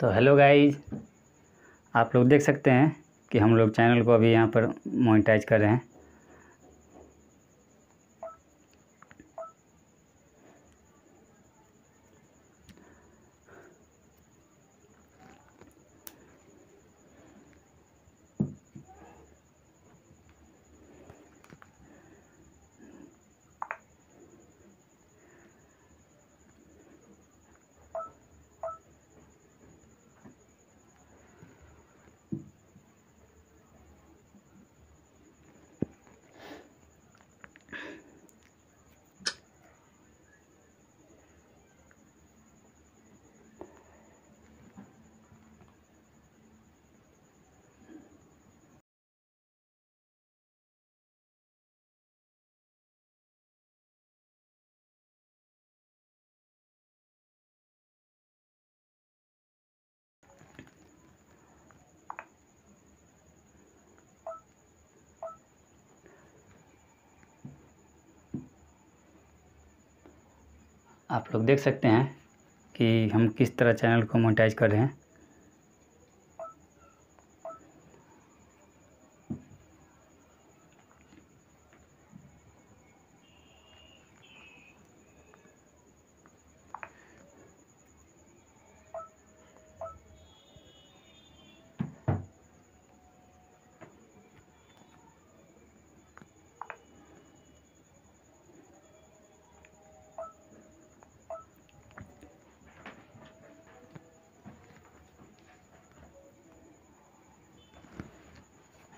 तो hello guys आप लोग देख सकते हैं कि हम लोग चैनल को अभी यहाँ पर मोनिटाइज कर रहे हैं आप लोग देख सकते हैं कि हम किस तरह चैनल को मोनेटाइज कर रहे हैं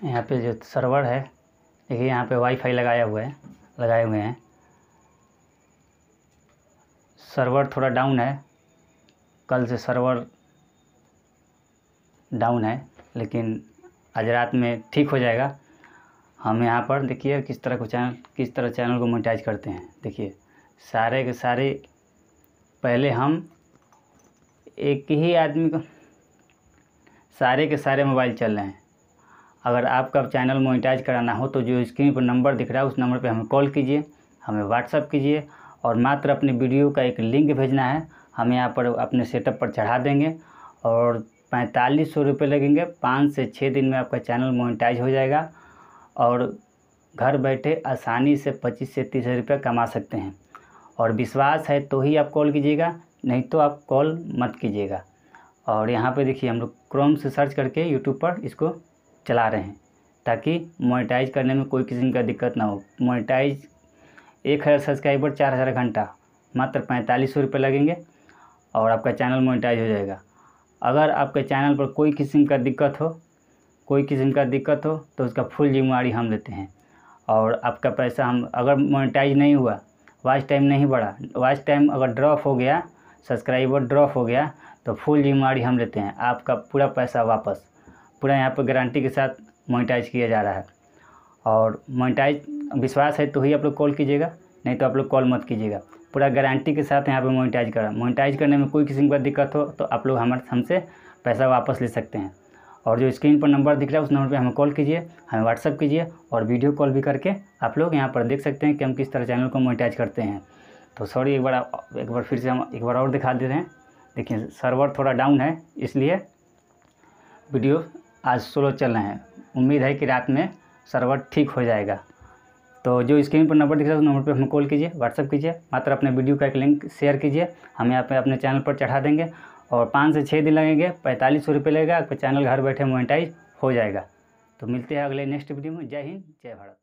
यहाँ पे जो सर्वर है देखिए यहाँ पे वाईफाई लगाया हुआ है लगाए हुए हैं सर्वर थोड़ा डाउन है कल से सर्वर डाउन है लेकिन आज रात में ठीक हो जाएगा हम यहाँ पर देखिए किस तरह को चैनल किस तरह चैनल को मोनिटाइज करते हैं देखिए सारे के सारे पहले हम एक ही आदमी को सारे के सारे मोबाइल चल रहे हैं अगर आपका चैनल मोनिटाइज कराना हो तो जो स्क्रीन पर नंबर दिख रहा है उस नंबर पर हमें कॉल कीजिए हमें व्हाट्सअप कीजिए और मात्र अपने वीडियो का एक लिंक भेजना है हम यहाँ पर अपने सेटअप पर चढ़ा देंगे और पैंतालीस सौ रुपये लगेंगे पाँच से छः दिन में आपका चैनल मोनिटाइज हो जाएगा और घर बैठे आसानी से पच्चीस से तीस हज़ार रुपये कमा सकते हैं और विश्वास है तो ही आप कॉल कीजिएगा नहीं तो आप कॉल मत कीजिएगा और यहाँ पे देखिए हम लोग क्रोम से सर्च करके यूट्यूब पर इसको चला रहे हैं ताकि मोनेटाइज करने में कोई किसी का दिक्कत ना हो मोनेटाइज एक हज़ार सब्सक्राइबर चार हज़ार घंटा मात्र पैंतालीस सौ रुपये लगेंगे और आपका चैनल मोनेटाइज हो जाएगा अगर आपके चैनल पर कोई किस्म का दिक्कत हो कोई किस्म का दिक्कत हो तो उसका फुल जिम्मेवारी हम लेते हैं और आपका पैसा हम अगर मोनेटाइज नहीं हुआ वाच टाइम नहीं बढ़ा वाच टाइम अगर ड्रॉप हो गया सब्सक्राइबर ड्रॉप हो गया तो फुल जिम्मेवारी हम लेते हैं आपका पूरा पैसा वापस पूरा यहाँ पर गारंटी के साथ मोनिटाइज किया जा रहा है और मोनिटाइज विश्वास है तो ही आप लोग कॉल कीजिएगा नहीं तो आप लोग कॉल मत कीजिएगा पूरा गारंटी के साथ यहाँ पर मोनिटाइज करा मोनिटाइज करने में कोई किसी का दिक्कत हो तो आप लोग हमारे हमसे पैसा वापस ले सकते हैं और जो स्क्रीन पर नंबर दिख रहा है उस नंबर पर हमें कॉल कीजिए हमें व्हाट्सअप कीजिए और वीडियो कॉल भी करके आप लोग यहाँ पर देख सकते हैं कि हम किस तरह चैनल को मोनिटाइज करते हैं तो सॉरी एक बार एक बार फिर से हम एक बार और दिखा दे रहे हैं देखिए सर्वर थोड़ा डाउन है इसलिए वीडियो आज स्लो चल रहे हैं उम्मीद है कि रात में सर्वर ठीक हो जाएगा तो जो स्क्रीन पर नंबर दिख रहा है उस नंबर पर हमें कॉल कीजिए व्हाट्सअप कीजिए मात्र अपने वीडियो का एक लिंक शेयर कीजिए हम यहाँ पे अपने चैनल पर चढ़ा देंगे और पाँच से छः दिन लगेंगे पैंतालीस सौ रुपये लगेगा आपका चैनल घर बैठे मोनिटाइज हो जाएगा तो मिलते हैं अगले नेक्स्ट वीडियो में जय हिंद जय भारत